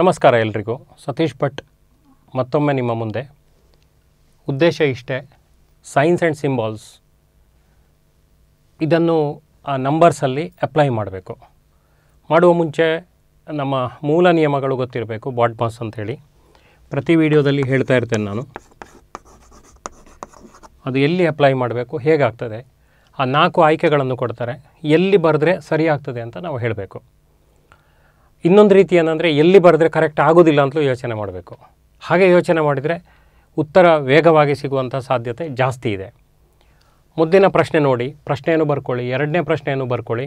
ನಮಸ್ಕಾರ ಎಲ್ರಿಗೂ ಸತೀಶ್ ಭಟ್ ಮತ್ತೊಮ್ಮೆ ನಿಮ್ಮ ಮುಂದೆ ಉದ್ದೇಶ ಇಷ್ಟೇ ಸೈನ್ಸ್ ಆ್ಯಂಡ್ ಸಿಂಬಾಲ್ಸ್ ಇದನ್ನು ಆ ನಂಬರ್ಸಲ್ಲಿ ಅಪ್ಲೈ ಮಾಡಬೇಕು ಮಾಡುವ ಮುಂಚೆ ನಮ್ಮ ಮೂಲ ನಿಯಮಗಳು ಗೊತ್ತಿರಬೇಕು ಬಾಡ್ ಅಂತ ಅಂಥೇಳಿ ಪ್ರತಿ ವಿಡಿಯೋದಲ್ಲಿ ಹೇಳ್ತಾ ಇರ್ತೇನೆ ನಾನು ಅದು ಎಲ್ಲಿ ಅಪ್ಲೈ ಮಾಡಬೇಕು ಹೇಗಾಗ್ತದೆ ಆ ನಾಲ್ಕು ಆಯ್ಕೆಗಳನ್ನು ಕೊಡ್ತಾರೆ ಎಲ್ಲಿ ಬರೆದ್ರೆ ಸರಿ ಆಗ್ತದೆ ಅಂತ ನಾವು ಹೇಳಬೇಕು ಇನ್ನೊಂದು ರೀತಿ ಏನಂದರೆ ಎಲ್ಲಿ ಬರೆದ್ರೆ ಕರೆಕ್ಟ್ ಆಗೋದಿಲ್ಲ ಅಂತಲೂ ಯೋಚನೆ ಮಾಡಬೇಕು ಹಾಗೆ ಯೋಚನೆ ಮಾಡಿದರೆ ಉತ್ತರ ವೇಗವಾಗಿ ಸಿಗುವಂಥ ಸಾಧ್ಯತೆ ಜಾಸ್ತಿ ಇದೆ ಮುದ್ದಿನ ಪ್ರಶ್ನೆ ನೋಡಿ ಪ್ರಶ್ನೆಯನ್ನು ಬರ್ಕೊಳ್ಳಿ ಎರಡನೇ ಪ್ರಶ್ನೆಯನ್ನು ಬರ್ಕೊಳ್ಳಿ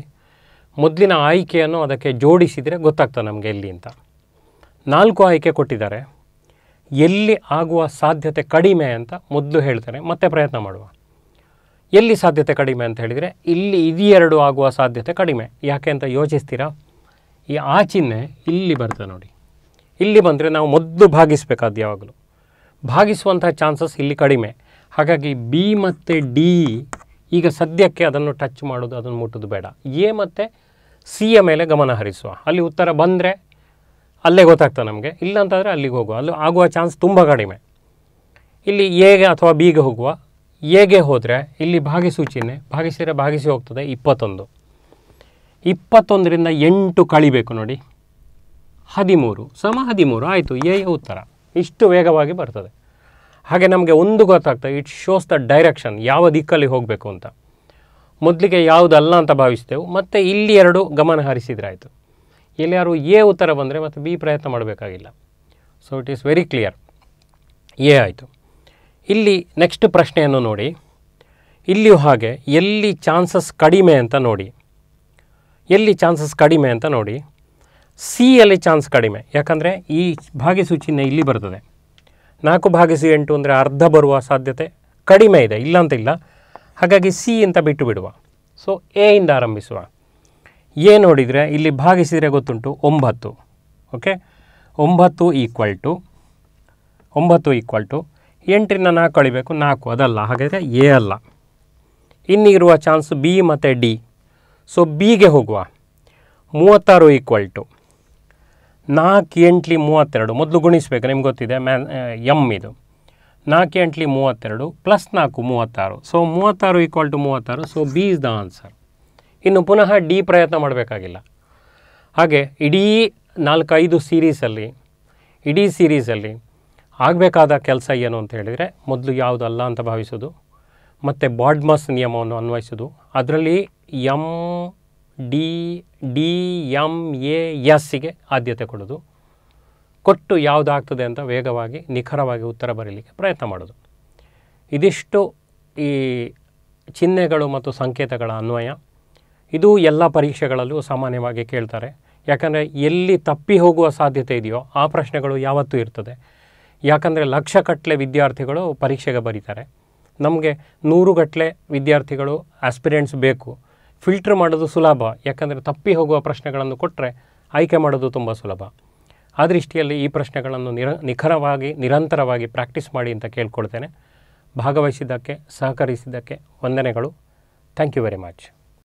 ಮೊದಲಿನ ಆಯ್ಕೆಯನ್ನು ಅದಕ್ಕೆ ಜೋಡಿಸಿದರೆ ಗೊತ್ತಾಗ್ತದೆ ನಮಗೆ ಎಲ್ಲಿ ಅಂತ ನಾಲ್ಕು ಆಯ್ಕೆ ಕೊಟ್ಟಿದ್ದಾರೆ ಎಲ್ಲಿ ಆಗುವ ಸಾಧ್ಯತೆ ಕಡಿಮೆ ಅಂತ ಮೊದಲು ಹೇಳ್ತಾರೆ ಮತ್ತೆ ಪ್ರಯತ್ನ ಮಾಡುವ ಎಲ್ಲಿ ಸಾಧ್ಯತೆ ಕಡಿಮೆ ಅಂತ ಹೇಳಿದರೆ ಇಲ್ಲಿ ಇದೆರಡು ಆಗುವ ಸಾಧ್ಯತೆ ಕಡಿಮೆ ಯಾಕೆ ಅಂತ ಯೋಚಿಸ್ತೀರಾ ಈ ಆ ಚಿಹ್ನೆ ಇಲ್ಲಿ ಬರ್ತದೆ ನೋಡಿ ಇಲ್ಲಿ ಬಂದರೆ ನಾವು ಮೊದಲು ಭಾಗಿಸಬೇಕಾದ ಯಾವಾಗಲೂ ಭಾಗಿಸುವಂತಹ ಚಾನ್ಸಸ್ ಇಲ್ಲಿ ಕಡಿಮೆ ಹಾಗಾಗಿ ಬಿ ಮತ್ತು ಡಿ ಈಗ ಸದ್ಯಕ್ಕೆ ಅದನ್ನು ಟಚ್ ಮಾಡೋದು ಅದನ್ನು ಮುಟ್ಟೋದು ಬೇಡ ಎ ಮತ್ತು ಸಿಯ ಮೇಲೆ ಗಮನ ಹರಿಸುವ ಅಲ್ಲಿ ಉತ್ತರ ಬಂದರೆ ಅಲ್ಲೇ ಗೊತ್ತಾಗ್ತದೆ ನಮಗೆ ಇಲ್ಲಂತಾದರೆ ಅಲ್ಲಿಗೆ ಹೋಗುವ ಅಲ್ಲಿ ಆಗುವ ಚಾನ್ಸ್ ತುಂಬ ಕಡಿಮೆ ಇಲ್ಲಿ ಎಗೆ ಅಥವಾ ಬಿಗೆ ಹೋಗುವ ಎಗೆ ಹೋದರೆ ಇಲ್ಲಿ ಭಾಗಿಸು ಚಿಹ್ನೆ ಭಾಗಿಸಿದರೆ ಭಾಗಿಸಿ ಹೋಗ್ತದೆ ಇಪ್ಪತ್ತೊಂದು ಇಪ್ಪತ್ತೊಂದರಿಂದ ಎಂಟು ಕಳಿಬೇಕು ನೋಡಿ ಹದಿಮೂರು ಸಮ ಹದಿಮೂರು ಆಯಿತು ಎ ಉತ್ತರ ಇಷ್ಟು ವೇಗವಾಗಿ ಬರ್ತದೆ ಹಾಗೆ ನಮಗೆ ಒಂದು ಗೊತ್ತಾಗ್ತದೆ ಇಟ್ ಶೋಸ್ ದ ಡೈರೆಕ್ಷನ್ ಯಾವ ದಿಕ್ಕಲ್ಲಿ ಹೋಗಬೇಕು ಅಂತ ಮೊದಲಿಗೆ ಯಾವುದಲ್ಲ ಅಂತ ಭಾವಿಸ್ತೇವೆ ಮತ್ತು ಇಲ್ಲಿ ಎರಡು ಗಮನ ಹರಿಸಿದ್ರಾಯಿತು ಆಯಿತು ಯಾರು ಎ ಉತ್ತರ ಬಂದರೆ ಮತ್ತು ಬಿ ಪ್ರಯತ್ನ ಮಾಡಬೇಕಾಗಿಲ್ಲ so it is very clear ಎ ಆಯಿತು ಇಲ್ಲಿ ನೆಕ್ಸ್ಟ್ ಪ್ರಶ್ನೆಯನ್ನು ನೋಡಿ ಇಲ್ಲಿಯೂ ಹಾಗೆ ಎಲ್ಲಿ ಚಾನ್ಸಸ್ ಕಡಿಮೆ ಅಂತ ನೋಡಿ ಎಲ್ಲಿ ಚಾನ್ಸಸ್ ಕಡಿಮೆ ಅಂತ ನೋಡಿ ಸಿಯಲ್ಲಿ ಚಾನ್ಸ್ ಕಡಿಮೆ ಯಾಕಂದರೆ ಈ ಭಾಗಿಸು ಚಿಹ್ನೆ ಇಲ್ಲಿ ಬರ್ತದೆ ನಾಲ್ಕು ಭಾಗಿಸು ಎಂಟು ಅಂದರೆ ಅರ್ಧ ಬರುವ ಸಾಧ್ಯತೆ ಕಡಿಮೆ ಇದೆ ಇಲ್ಲ ಅಂತ ಇಲ್ಲ ಹಾಗಾಗಿ ಸಿ ಅಂತ ಬಿಟ್ಟು ಬಿಡುವ ಸೊ ಎ ಇಂದ ಆರಂಭಿಸುವ ಎ ನೋಡಿದರೆ ಇಲ್ಲಿ ಭಾಗಿಸಿದರೆ ಗೊತ್ತುಂಟು ಒಂಬತ್ತು ಓಕೆ ಒಂಬತ್ತು ಈಕ್ವಲ್ ಟು ಒಂಬತ್ತು ಈಕ್ವಲ್ ಟು ಎಂಟರಿಂದ ನಾಲ್ಕು ಅಳಿಬೇಕು ನಾಲ್ಕು ಅದಲ್ಲ ಹಾಗಾದರೆ ಎ ಅಲ್ಲ ಇನ್ನಿರುವ ಚಾನ್ಸ್ ಬಿ ಮತ್ತು ಡಿ ಸೊ ಬಿಗೆ ಹೋಗುವ ಮೂವತ್ತಾರು ಈಕ್ವಲ್ ಟು ನಾಲ್ಕು ಎಂಟ್ಲಿ ಮೂವತ್ತೆರಡು ಮೊದಲು ಗುಣಿಸ್ಬೇಕು ನಿಮ್ಗೆ ಗೊತ್ತಿದೆ ಮ್ಯಾ ಎಮ್ ಇದು ನಾಲ್ಕು ಎಂಟ್ಲಿ ಮೂವತ್ತೆರಡು ಪ್ಲಸ್ ನಾಲ್ಕು ಮೂವತ್ತಾರು ಸೊ ಮೂವತ್ತಾರು ಈಕ್ವಲ್ ಟು ಮೂವತ್ತಾರು so B is the answer ಇನ್ನು ಪುನಃ ಡಿ ಪ್ರಯತ್ನ ಮಾಡಬೇಕಾಗಿಲ್ಲ ಹಾಗೆ ಇಡೀ ನಾಲ್ಕೈದು ಸೀರೀಸಲ್ಲಿ ಇಡೀ ಸೀರೀಸಲ್ಲಿ ಆಗಬೇಕಾದ ಕೆಲಸ ಏನು ಅಂತ ಹೇಳಿದರೆ ಮೊದಲು ಯಾವುದಲ್ಲ ಅಂತ ಭಾವಿಸೋದು ಮತ್ತು ಬಾಡ್ಮಾಸ್ ನಿಯಮವನ್ನು ಅನ್ವಯಿಸೋದು ಅದರಲ್ಲಿ M D D M A ಎಸ್ಸಿಗೆ ಆದ್ಯತೆ ಕೊಡೋದು ಕೊಟ್ಟು ಯಾವುದಾಗ್ತದೆ ಅಂತ ವೇಗವಾಗಿ ನಿಖರವಾಗಿ ಉತ್ತರ ಬರೀಲಿಕ್ಕೆ ಪ್ರಯತ್ನ ಮಾಡೋದು ಇದಿಷ್ಟು ಈ ಚಿಹ್ನೆಗಳು ಮತ್ತು ಸಂಕೇತಗಳ ಅನ್ವಯ ಇದು ಎಲ್ಲ ಪರೀಕ್ಷೆಗಳಲ್ಲೂ ಸಾಮಾನ್ಯವಾಗಿ ಕೇಳ್ತಾರೆ ಯಾಕಂದರೆ ಎಲ್ಲಿ ತಪ್ಪಿ ಹೋಗುವ ಸಾಧ್ಯತೆ ಇದೆಯೋ ಆ ಪ್ರಶ್ನೆಗಳು ಯಾವತ್ತೂ ಇರ್ತದೆ ಯಾಕಂದರೆ ಲಕ್ಷಕಟ್ಟಲೆ ವಿದ್ಯಾರ್ಥಿಗಳು ಪರೀಕ್ಷೆಗೆ ಬರೀತಾರೆ ನಮಗೆ ಗಟ್ಟಲೆ ವಿದ್ಯಾರ್ಥಿಗಳು ಆಸ್ಪಿರೆಂಟ್ಸ್ ಬೇಕು ಫಿಲ್ಟ್ರ್ ಮಾಡೋದು ಸುಲಭ ಯಾಕಂದರೆ ತಪ್ಪಿ ಹೋಗುವ ಪ್ರಶ್ನೆಗಳನ್ನು ಕೊಟ್ಟರೆ ಆಯ್ಕೆ ಮಾಡೋದು ತುಂಬ ಸುಲಭ ಆ ದೃಷ್ಟಿಯಲ್ಲಿ ಈ ಪ್ರಶ್ನೆಗಳನ್ನು ನಿರ ನಿಖರವಾಗಿ ನಿರಂತರವಾಗಿ ಪ್ರಾಕ್ಟೀಸ್ ಮಾಡಿ ಅಂತ ಕೇಳ್ಕೊಳ್ತೇನೆ ಭಾಗವಹಿಸಿದ್ದಕ್ಕೆ ಸಹಕರಿಸಿದ್ದಕ್ಕೆ ವಂದನೆಗಳು ಥ್ಯಾಂಕ್ ಯು ವೆರಿ ಮಚ್